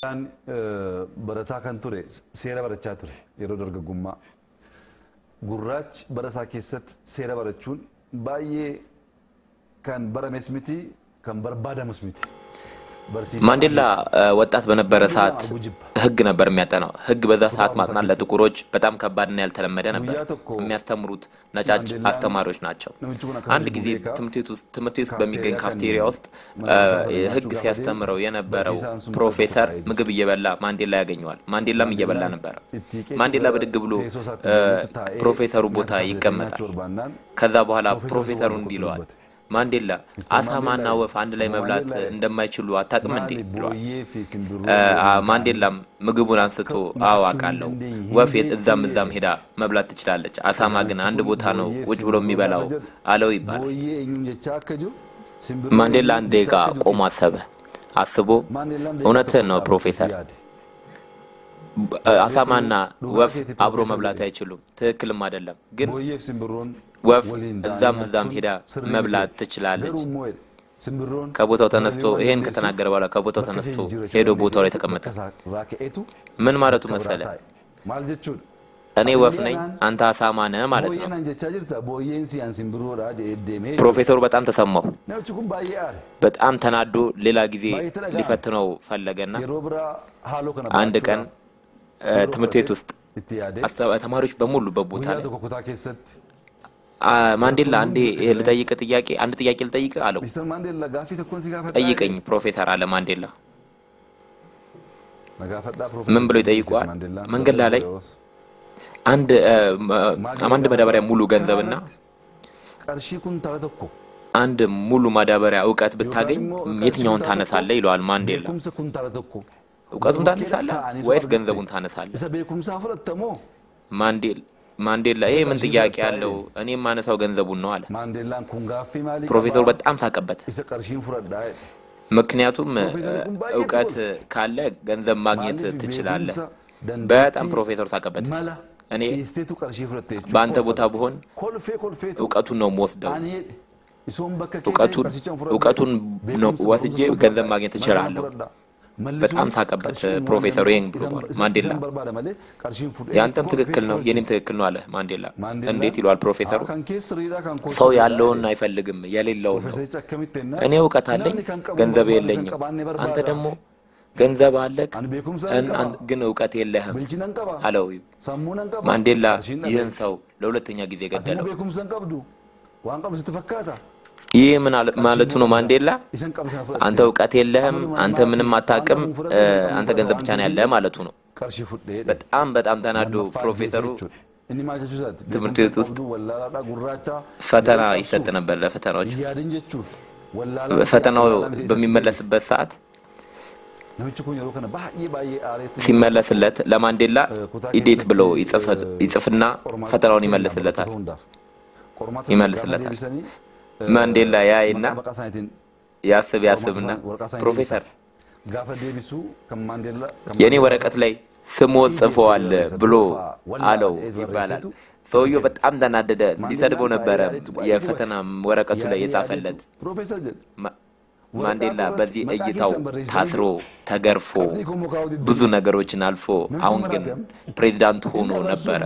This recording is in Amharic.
Eh, Barataa kan ture seera barachaa ture yeroo dargagummaa Gurraachi barasaa keessatti seera barachuun baay'ee kan barames miti kan barbaadamus miti. ማንዴላ ወጣት በነበረ ሰዓት ህግ ነበር የሚያጠናው። ህግ በዛ ሰዓት ማጥናት ለጥቁሮች በጣም ከባድና ያልተለመደ ነበር። የሚያስተምሩት ነጫጭ አስተማሪዎች ናቸው። አንድ ጊዜ ትምህርት ቤት በሚገኝ ካፍቴሪያ ውስጥ ህግ ሲያስተምረው የነበረው ፕሮፌሰር ምግብ እየበላ ማንዴላ ያገኘዋል። ማንዴላም እየበላ ነበረ። ማንዴላ ብድግ ብሎ ፕሮፌሰሩ ቦታ ይቀመጣል። ከዛ በኋላ ፕሮፌሰሩ እንዲለዋል ማንዴላ አሳማና ወፍ አንድ ላይ መብላት እንደማይችሉ አታቅም እንዴ ማንዴላም ምግቡን አንስቶ አዎ አውቃለሁ፣ ወፍ እዛም እዛም ሄዳ መብላት ትችላለች፣ አሳማ ግን አንድ ቦታ ነው ቁጭ ብሎ የሚበላው አለው ይባላል። ማንዴላ አንድ ቆሞ አሰበ። አስቦ እውነትህን ነው ፕሮፌሰር አሳማና ወፍ አብሮ መብላት አይችሉም። ትክክልም አይደለም። ግን ወፍ እዛም እዛም ሄዳ መብላት ትችላለች። ከቦታው ተነስቶ ይሄን ከተናገረ በኋላ ከቦታው ተነስቶ ሄዶ ቦታው ላይ ተቀመጠ። ምን ማለቱ መሰለ? እኔ ወፍ ነኝ፣ አንተ አሳማ ነህ ማለት ነው። ፕሮፌሰሩ በጣም ተሰማው። በጣም ተናዶ ሌላ ጊዜ ሊፈትነው ፈለገና አንድ ቀን ትምህርት ቤት ውስጥ ተማሪዎች በሙሉ በቦታ ላይ ማንዴላ አንዴ ልጠይቅ ጥያቄ አንድ ጥያቄ ልጠይቅ አለው። ጠይቀኝ ፕሮፌሰር አለ ማንዴላ። ምን ብሎ ይጠይቋል? መንገድ ላይ አንድ አንድ ማዳበሪያ ሙሉ ገንዘብና አንድ ሙሉ ማዳበሪያ እውቀት ብታገኝ የትኛውን ታነሳለህ? ይለዋል ማንዴላ እውቀቱን ታነሳለ ወይስ ገንዘቡን ታነሳለ? ማንዴል ማንዴላ ይሄ ምን ጥያቄ አለው? እኔ የማነሳው ገንዘቡን ነው አለ። ፕሮፌሰሩ በጣም ሳቀበት። ምክንያቱም እውቀት ካለ ገንዘብ ማግኘት ትችላለ። በጣም ፕሮፌሰሩ ሳቀበት። እኔ በአንተ ቦታ ብሆን እውቀቱን ነው የምወስደው። እውቀቱን ነው ወስጄ ገንዘብ ማግኘት እችላለሁ። በጣም ሳቀበት ፕሮፌሰሩ ይህን ብሎ ማንዴላ የአንተም ትክክል ነው የኔም ትክክል ነው አለ ማንዴላ። እንዴት ይሏል ፕሮፌሰሩ፣ ሰው ያለውን አይፈልግም የሌለውን ነው። እኔ እውቀት አለኝ ገንዘብ የለኝም። አንተ ደግሞ ገንዘብ አለክ ግን እውቀት የለህም አለው። ማንዴላ ይህን ሰው ለሁለተኛ ጊዜ ገደለው። ይህ ምን ማለቱ ነው? ማንዴላ አንተ እውቀት የለህም፣ አንተ ምንም አታውቅም፣ አንተ ገንዘብ ብቻ ነው ያለህ ማለቱ ነው። በጣም በጣም ተናዶ ፕሮፌሰሩ ትምህርት ቤት ውስጥ ፈተና ይሰጥ ነበር። ለፈተናዎች ፈተናው በሚመለስበት ሰዓት ሲመለስለት ለማንዴላ ኢዴት ብሎ ይጽፍና ፈተናውን ይመልስለታል ይመልስለታል ማንዴላ ያይና ያስብ ያስብና ፕሮፌሰር የእኔ ወረቀት ላይ ስሞ ጽፈዋል ብሎ አለው ይባላል። ሰውየው በጣም ተናደደ። ሊሰድበው ነበረ የፈተና ወረቀቱ ላይ የጻፈለት። ማንዴላ በዚህ እይታው ታስሮ ተገርፎ ብዙ ነገሮችን አልፎ አሁን ግን ፕሬዚዳንት ሆኖ ነበረ።